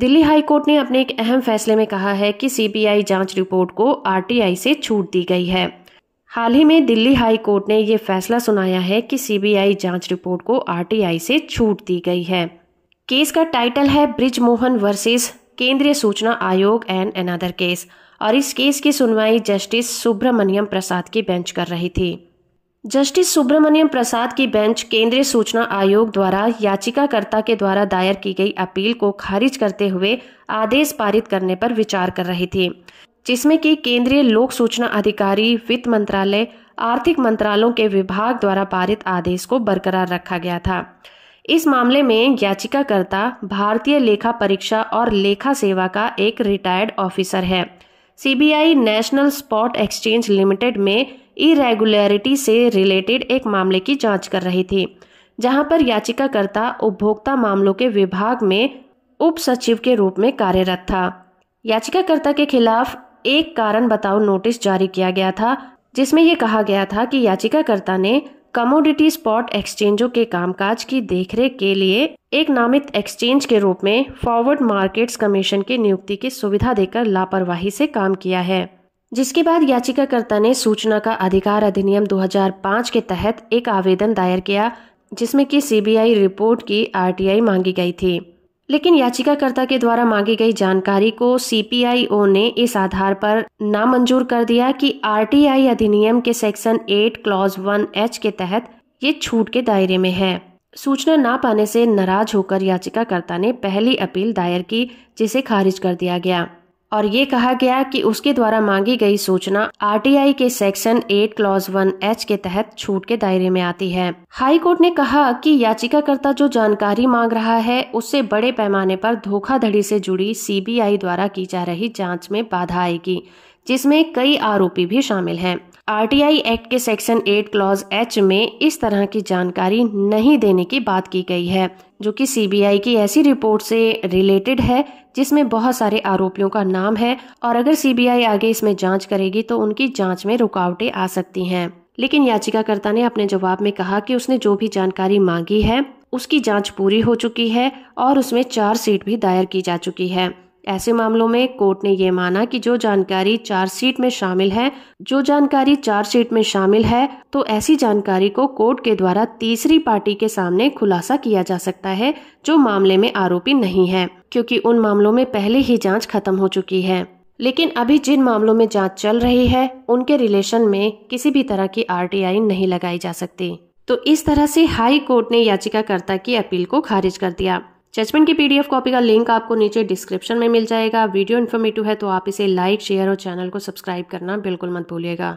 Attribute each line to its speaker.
Speaker 1: Delhi high court ने अपने एक अहम फैसले में कहा है कि सीबीआई जांच रिपोर्ट को आरटीआई से छूट दी गई है हाल ही में दिल्ली हाई कोर्ट ने यह फैसला सुनाया है कि सीबीआई जांच रिपोर्ट को आरटीआई से छूट दी गई है केस का टाइटल है ब्रिज मोहन वर्सेस केंद्रीय सूचना आयोग एंड एनादर केस और इस केस की सुनवाई जस्टिस सुब्रमण्यम प्रसाद की बेंच कर रही थी जस्टिस सुब्रमण्यम प्रसाद की बेंच केंद्रीय सूचना आयोग द्वारा याचिकाकर्ता के द्वारा दायर की गई अपील को खारिज करते हुए आदेश पारित करने पर विचार कर रही थी जिसमें कि केंद्रीय लोक सूचना अधिकारी वित्त मंत्रालय आर्थिक मंत्रालयों के विभाग द्वारा पारित आदेश को बरकरार रखा गया था इस मामले में याचिकाकर्ता भारतीय लेखा परीक्षा और लेखा सेवा का एक रिटायर्ड ऑफिसर है CBI National Spot Exchange Limited में इरेगुलरिटी से रिलेटेड एक मामले की जांच कर रही थी जहां पर याचिकाकर्ता उपभोक्ता मामलों के विभाग में उप सचिव के रूप में कार्यरत था याचिकाकर्ता के खिलाफ एक कारण बताओ नोटिस जारी किया गया था जिसमें यह कहा गया था कि याचिकाकर्ता ने कमोडिटी स्पॉट एक्सचेंजों के कामकाज की देखरेख के लिए एक नामित एक्सचेंज के रूप में फॉरवर्ड मार्केट्स कमीशन की नियुक्ति की सुविधा देकर लापरवाही से काम किया है जिसके बाद याचिकाकर्ता ने सूचना का अधिकार अधिनियम 2005 के तहत एक आवेदन दायर किया जिसमें कि सीबीआई रिपोर्ट की आरटीआई मांगी गई थी लेकिन याचिकाकर्ता के द्वारा मांगी गई जानकारी को सीपीआईओ ने इस आधार पर नामंजूर कर दिया कि आरटीआई अधिनियम के सेक्शन 8 क्लॉज 1 एच के तहत ये छूट के दायरे में है सूचना ना पाने से नाराज होकर याचिकाकर्ता ने पहली अपील दायर की जिसे खारिज कर दिया गया और ये कहा गया कि उसके द्वारा मांगी गई सूचना आरटीआई के सेक्शन 8 क्लॉज 1 एच के तहत छूट के दायरे में आती है हाई कोर्ट ने कहा कि याचिकाकर्ता जो जानकारी मांग रहा है उससे बड़े पैमाने पर धोखाधड़ी से जुड़ी सीबीआई द्वारा की जा रही जांच में बाधा आएगी जिसमें कई आरोपी भी शामिल हैं आरटीआई एक्ट के सेक्शन 8 क्लॉज एच में इस तरह की जानकारी नहीं देने की बात की गई है जो कि सीबीआई की ऐसी रिपोर्ट से रिलेटेड है जिसमें बहुत सारे आरोपियों का नाम है और अगर सीबीआई आगे इसमें जांच करेगी तो उनकी जांच में रुकावटें आ सकती हैं लेकिन याचिकाकर्ता ने अपने जवाब में कहा कि उसने जो भी जानकारी मांगी है उसकी जांच पूरी हो चुकी है और उसमें चार सीट भी दायर की जा चुकी है ऐसे मामलों में कोर्ट ने यह माना कि जो जानकारी चार्जशीट में शामिल है जो जानकारी चार्जशीट में शामिल है तो ऐसी जानकारी को कोर्ट के द्वारा तीसरी पार्टी के सामने खुलासा किया जा सकता है जो मामले में आरोपी नहीं है क्योंकि उन मामलों में पहले ही जांच खत्म हो चुकी है लेकिन अभी जिन मामलों में जांच चल रही है उनके रिलेशन में किसी भी तरह की आरटीआई नहीं लगाई जा सकती तो इस तरह से हाई कोर्ट ने याचिकाकर्ता की अपील को खारिज कर दिया जजमेंट की पीडीएफ कॉपी का लिंक आपको नीचे डिस्क्रिप्शन में मिल जाएगा वीडियो इन्फॉर्मेटिव है तो आप इसे लाइक शेयर और चैनल को सब्सक्राइब करना बिल्कुल मत भूलिएगा